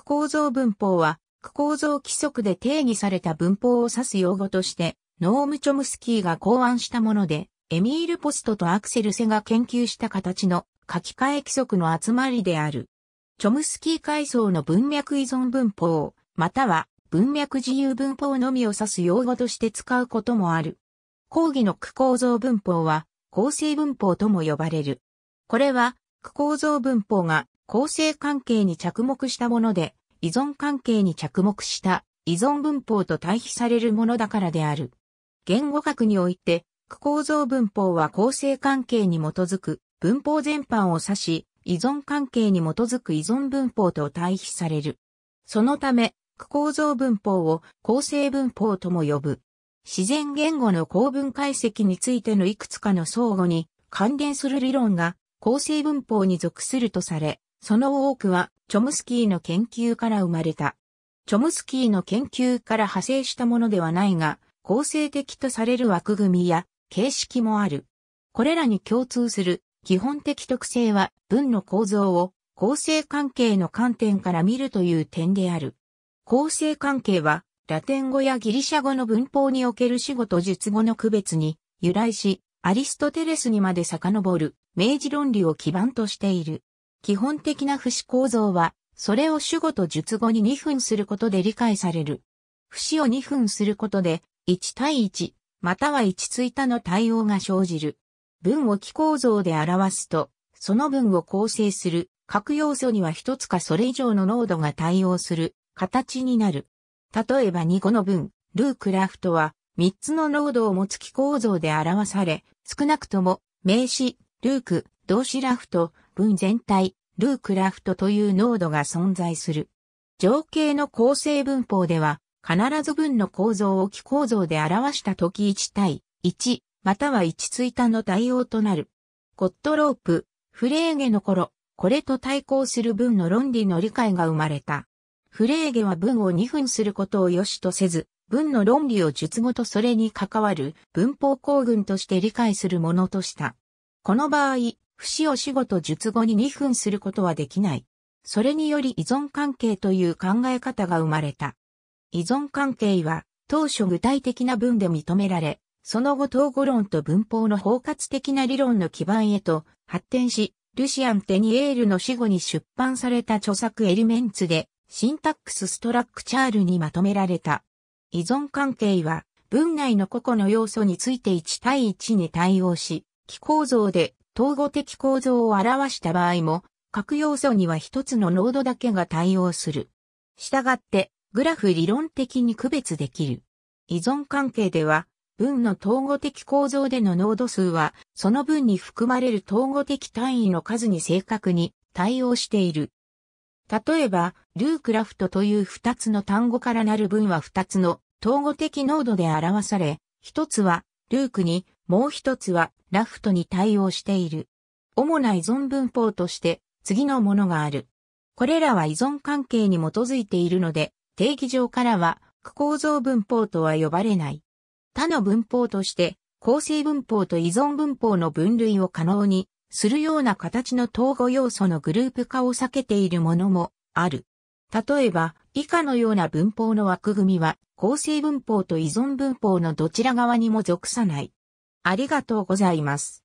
区構造文法は、区構造規則で定義された文法を指す用語として、ノーム・チョムスキーが考案したもので、エミール・ポストとアクセルセが研究した形の書き換え規則の集まりである。チョムスキー階層の文脈依存文法、または文脈自由文法のみを指す用語として使うこともある。講義の区構造文法は、構成文法とも呼ばれる。これは、区構造文法が構成関係に着目したもので、依存関係に着目した依存文法と対比されるものだからである。言語学において、区構造文法は構成関係に基づく文法全般を指し、依存関係に基づく依存文法と対比される。そのため、区構造文法を構成文法とも呼ぶ。自然言語の構文解析についてのいくつかの相互に関連する理論が構成文法に属するとされ、その多くはチョムスキーの研究から生まれた。チョムスキーの研究から派生したものではないが、構成的とされる枠組みや形式もある。これらに共通する基本的特性は文の構造を構成関係の観点から見るという点である。構成関係はラテン語やギリシャ語の文法における死語と述語の区別に由来し、アリストテレスにまで遡る明治論理を基盤としている。基本的な不死構造は、それを主語と述語に2分することで理解される。不死を2分することで、1対1、または1対多の対応が生じる。文を気構造で表すと、その文を構成する各要素には一つかそれ以上の濃度が対応する形になる。例えば2語の文、ルークラフトは三つの濃ードを持つ気構造で表され、少なくとも名詞、ルーク、動詞ラフト、文全体、ルークラフトという濃度が存在する。情景の構成文法では、必ず文の構造を気構造で表した時1対1、または1追加の対応となる。ゴットロープ、フレーゲの頃、これと対抗する文の論理の理解が生まれた。フレーゲは文を2分することを良しとせず、文の論理を術語とそれに関わる文法行群として理解するものとした。この場合、不死を死語と術語に二分することはできない。それにより依存関係という考え方が生まれた。依存関係は当初具体的な文で認められ、その後統語論と文法の包括的な理論の基盤へと発展し、ルシアン・テニエールの死後に出版された著作エリメンツで、シンタックス・ストラックチャールにまとめられた。依存関係は、文内の個々の要素について1対1に対応し、気構造で統合的構造を表した場合も、各要素には一つのノードだけが対応する。したがって、グラフ理論的に区別できる。依存関係では、文の統合的構造での濃度数は、その文に含まれる統合的単位の数に正確に対応している。例えば、ルークラフトという二つの単語からなる文は二つの統合的濃度で表され、一つはルークに、もう一つはラフトに対応している。主な依存文法として次のものがある。これらは依存関係に基づいているので、定義上からは、区構造文法とは呼ばれない。他の文法として、構成文法と依存文法の分類を可能にするような形の統合要素のグループ化を避けているものもある。例えば、以下のような文法の枠組みは、構成文法と依存文法のどちら側にも属さない。ありがとうございます。